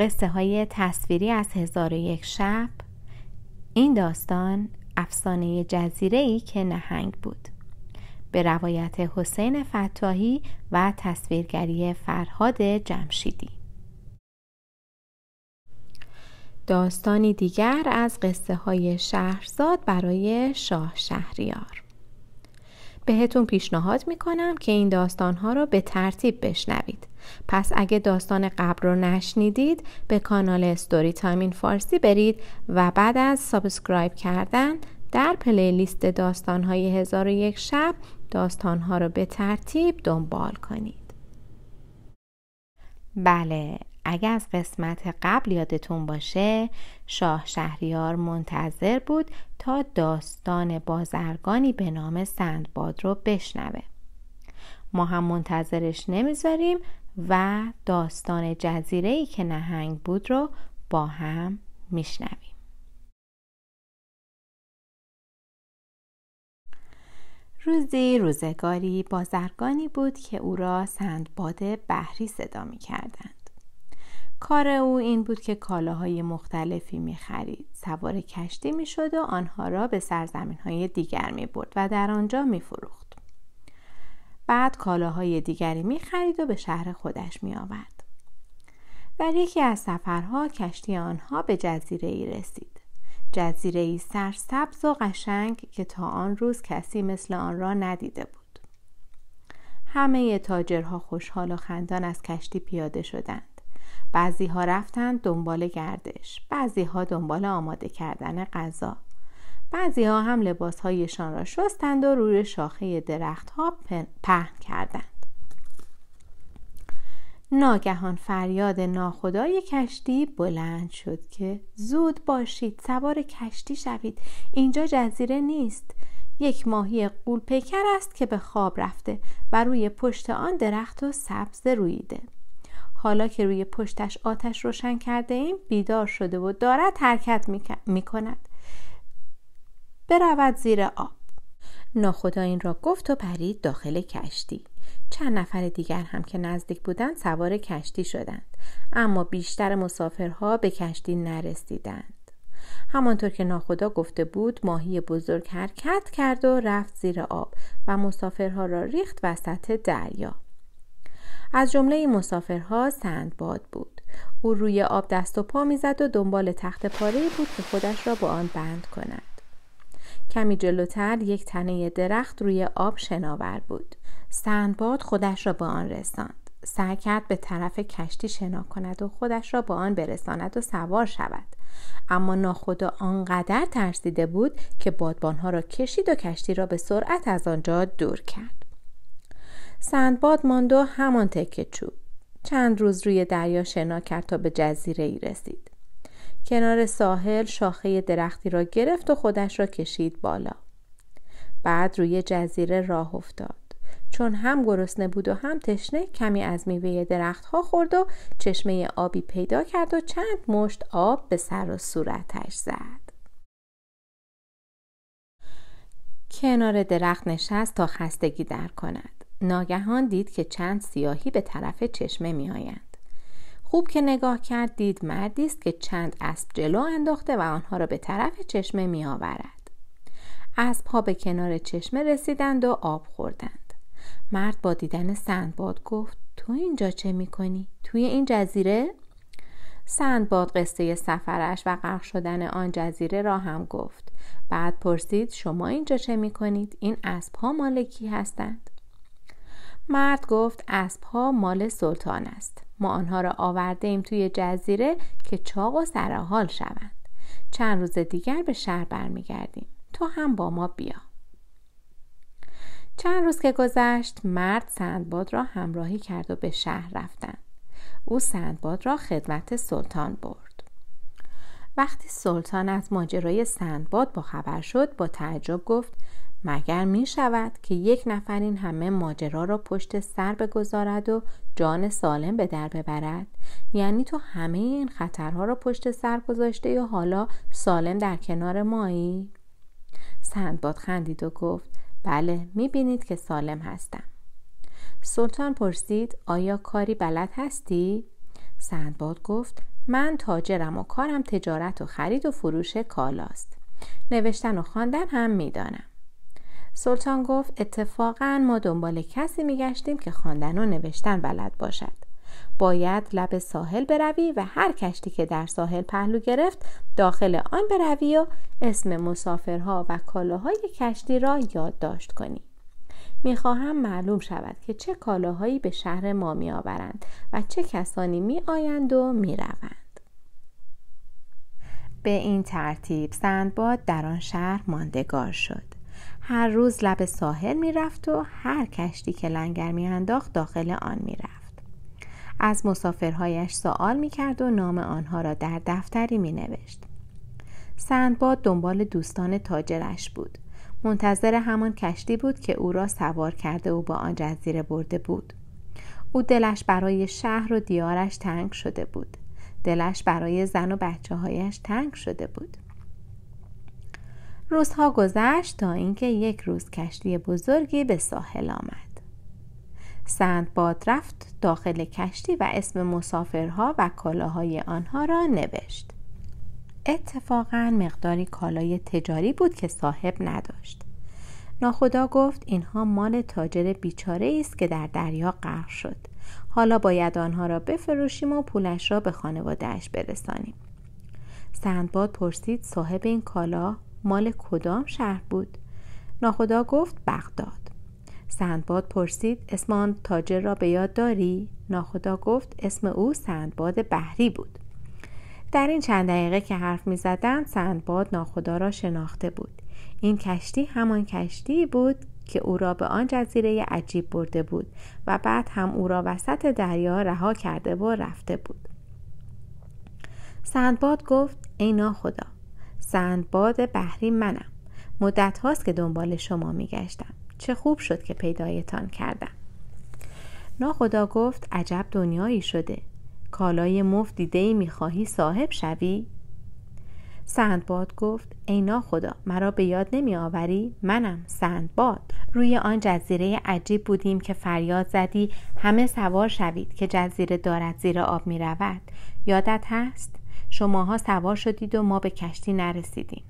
قصه های تصویری از هزار و یک شب این داستان افسانه جزیره ای که نهنگ بود به روایت حسین فتاحی و تصویرگری فرهاد جمشیدی داستانی دیگر از قصه های شهرزاد برای شاه شهریار بهتون پیشنهاد میکنم که این داستانها رو به ترتیب بشنوید. پس اگه داستان قبل رو نشنیدید به کانال استوری تایمین فارسی برید و بعد از سابسکرایب کردن در پلیلیست داستانهای 1001 شب داستانها رو به ترتیب دنبال کنید. بله اگر از قسمت قبل یادتون باشه شاه شهریار منتظر بود تا داستان بازرگانی به نام سندباد رو بشنوه ما هم منتظرش نمیذاریم و داستان جزیره ای که نهنگ بود رو با هم میشنویم روزی روزگاری بازرگانی بود که او را سندباد بحری صدا میکردند. کار او این بود که کالاهای مختلفی می خرید. سوار کشتی می شد و آنها را به سرزمین های دیگر می برد و در آنجا می فروخت. بعد کالاهای دیگری می خرید و به شهر خودش می آورد. در یکی از سفرها کشتی آنها به جزیره ای رسید. جزیره ای سرسبز و قشنگ که تا آن روز کسی مثل آن را ندیده بود. همه تاجرها خوشحال و خندان از کشتی پیاده شدند. بعضی ها رفتن دنبال گردش بعضی ها دنبال آماده کردن غذا بعضی ها هم لباس هایشان را شستند و روی شاخه درخت ها پهن کردند ناگهان فریاد ناخدای کشتی بلند شد که زود باشید سوار کشتی شوید اینجا جزیره نیست یک ماهی قول پیکر است که به خواب رفته و روی پشت آن درخت و سبز رویده حالا که روی پشتش آتش روشن کرده ایم بیدار شده و دارد حرکت می کند برود زیر آب ناخدا این را گفت و پرید داخل کشتی چند نفر دیگر هم که نزدیک بودند سوار کشتی شدند اما بیشتر مسافرها به کشتی نرسیدند همانطور که ناخدا گفته بود ماهی بزرگ حرکت کرد و رفت زیر آب و مسافرها را ریخت وسط دریا از جمله مسافرها سندباد بود او روی آب دست و پا میزد و دنبال تخت پاره بود که خودش را با آن بند کند کمی جلوتر یک تنه درخت روی آب شناور بود سندباد خودش را به آن رساند سعی کرد به طرف کشتی شنا کند و خودش را به آن برساند و سوار شود اما ناخدا آنقدر ترسیده بود که بادبانها را کشید و کشتی را به سرعت از آنجا دور کرد سندباد ماند و همان تکه چوب چند روز روی دریا شنا کرد تا به جزیره ای رسید کنار ساحل شاخه درختی را گرفت و خودش را کشید بالا بعد روی جزیره راه افتاد چون هم گرسنه بود و هم تشنه کمی از میوه درختها خورد و چشمه آبی پیدا کرد و چند مشت آب به سر و صورتش زد کنار درخت نشست تا خستگی در کند ناگهان دید که چند سیاهی به طرف چشمه می آیند. خوب که نگاه کرد دید مردی است که چند اسب جلو انداخته و آنها را به طرف چشمه می آورد. اسب ها به کنار چشمه رسیدند و آب خوردند. مرد با دیدن سندباد گفت تو اینجا چه می کنی؟ توی این جزیره؟ سندباد قصه سفرش و غرق شدن آن جزیره را هم گفت. بعد پرسید شما اینجا چه می کنید؟ این اسب ها مالکی هستند؟ مرد گفت اسب ها مال سلطان است ما آنها را آورده ایم توی جزیره که چاق و سرحال شوند چند روز دیگر به شهر برمیگردیم تو هم با ما بیا چند روز که گذشت مرد سندباد را همراهی کرد و به شهر رفتند او سندباد را خدمت سلطان برد وقتی سلطان از ماجرای سندباد با خبر شد با تعجب گفت مگر می شود که یک نفر این همه ماجرا را پشت سر بگذارد و جان سالم به در ببرد یعنی تو همه این خطرها را پشت سر گذاشته یا حالا سالم در کنار مایی سندباد خندید و گفت بله می بینید که سالم هستم سلطان پرسید آیا کاری بلد هستی سندباد گفت من تاجرم و کارم تجارت و خرید و فروش کالاست نوشتن و خواندن هم میدانم سلطان گفت اتفاقا ما دنبال کسی میگشتیم که خواندن و نوشتن بلد باشد باید لب ساحل بروی و هر کشتی که در ساحل پهلو گرفت داخل آن بروی و اسم مسافرها و کالاهای کشتی را یادداشت کنی میخواهم معلوم شود که چه کالاهایی به شهر ما میآورند و چه کسانی میآیند و میروند به این ترتیب سندباد در آن شهر ماندگار شد هر روز لب ساحل میرفت و هر کشتی که لنگر میانداخت داخل آن میرفت از مسافرهایش سوال میکرد و نام آنها را در دفتری مینوشت سندباد دنبال دوستان تاجرش بود منتظر همان کشتی بود که او را سوار کرده و با آن جزیره برده بود او دلش برای شهر و دیارش تنگ شده بود دلش برای زن و بچه هایش تنگ شده بود روزها گذشت تا اینکه یک روز کشتی بزرگی به ساحل آمد سندباد رفت داخل کشتی و اسم مسافرها و کالاهای آنها را نوشت اتفاقا مقداری کالای تجاری بود که صاحب نداشت ناخدا گفت اینها مال تاجر بیچاره است که در دریا غرق شد حالا باید آنها را بفروشیم و پولش را به خانوادهش برسانیم سندباد پرسید صاحب این کالا مال کدام شهر بود ناخدا گفت بغداد سندباد پرسید اسم آن تاجر را به یاد داری ناخدا گفت اسم او سندباد بحری بود در این چند دقیقه که حرف می زدن سندباد ناخدا را شناخته بود این کشتی همان کشتی بود که او را به آن جزیره عجیب برده بود و بعد هم او را وسط دریا رها کرده و رفته بود سندباد گفت ای ناخدا سندباد بحری منم مدت هاست که دنبال شما میگشتم چه خوب شد که پیدایتان کردم ناخدا گفت عجب دنیایی شده کالای مفت دیده ای میخواهی صاحب شوی؟ سندباد گفت ای ناخدا مرا به یاد نمی آوری؟ منم سندباد روی آن جزیره عجیب بودیم که فریاد زدی همه سوار شوید که جزیره دارد زیر آب می رود یادت هست؟ شماها سوار شدید و ما به کشتی نرسیدیم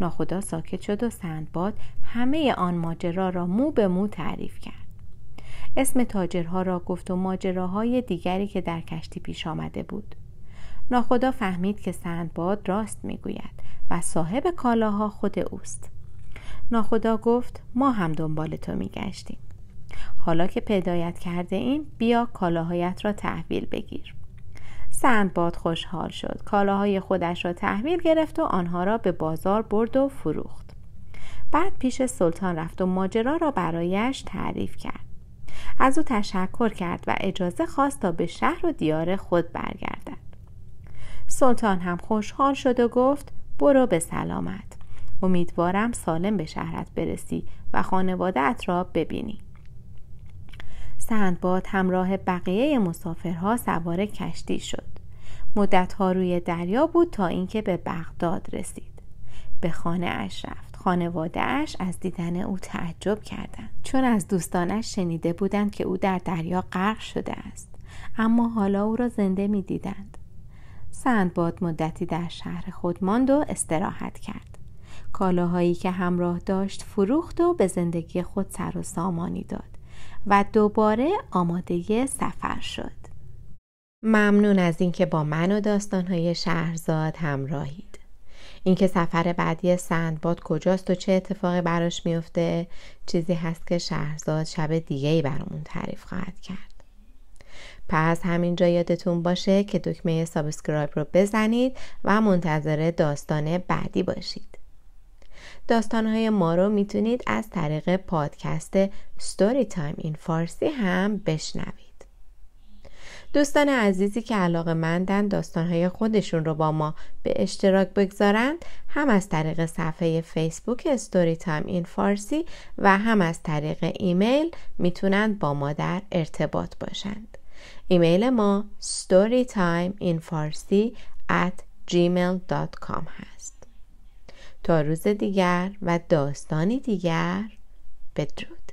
ناخدا ساکت شد و سندباد همه آن ماجرا را مو به مو تعریف کرد اسم تاجرها را گفت و ماجراهای دیگری که در کشتی پیش آمده بود ناخدا فهمید که سندباد راست میگوید و صاحب کالاها خود اوست ناخدا گفت ما هم دنبال تو میگشتیم حالا که پیدایت کرده این بیا کالاهایت را تحویل بگیر سندباد خوشحال شد کالاهای خودش را تحویل گرفت و آنها را به بازار برد و فروخت بعد پیش سلطان رفت و ماجرا را برایش تعریف کرد از او تشکر کرد و اجازه خواست تا به شهر و دیار خود برگردد سلطان هم خوشحال شد و گفت برو به سلامت امیدوارم سالم به شهرت برسی و خانوادهت را ببینی سندباد همراه بقیه مسافرها سوار کشتی شد ها روی دریا بود تا اینکه به بغداد رسید به خانه اش رفت خانواده اش از دیدن او تعجب کردند چون از دوستانش شنیده بودند که او در دریا غرق شده است اما حالا او را زنده می دیدند سندباد مدتی در شهر خود ماند و استراحت کرد کالاهایی که همراه داشت فروخت و به زندگی خود سر و سامانی داد و دوباره آماده سفر شد ممنون از اینکه با من و داستانهای شهرزاد همراهید اینکه سفر بعدی سندباد کجاست و چه اتفاقی براش میفته چیزی هست که شهرزاد شب دیگه ای برامون تعریف خواهد کرد پس همینجا یادتون باشه که دکمه سابسکرایب رو بزنید و منتظر داستان بعدی باشید داستانهای ما رو میتونید از طریق پادکست ستوری تایم این فارسی هم بشنوید دوستان عزیزی که علاقه مندن داستانهای خودشون رو با ما به اشتراک بگذارند هم از طریق صفحه فیسبوک ستوری تایم این فارسی و هم از طریق ایمیل میتونند با ما در ارتباط باشند ایمیل ما storytimeinfarsi at gmail.com هست تا روز دیگر و داستانی دیگر بدرود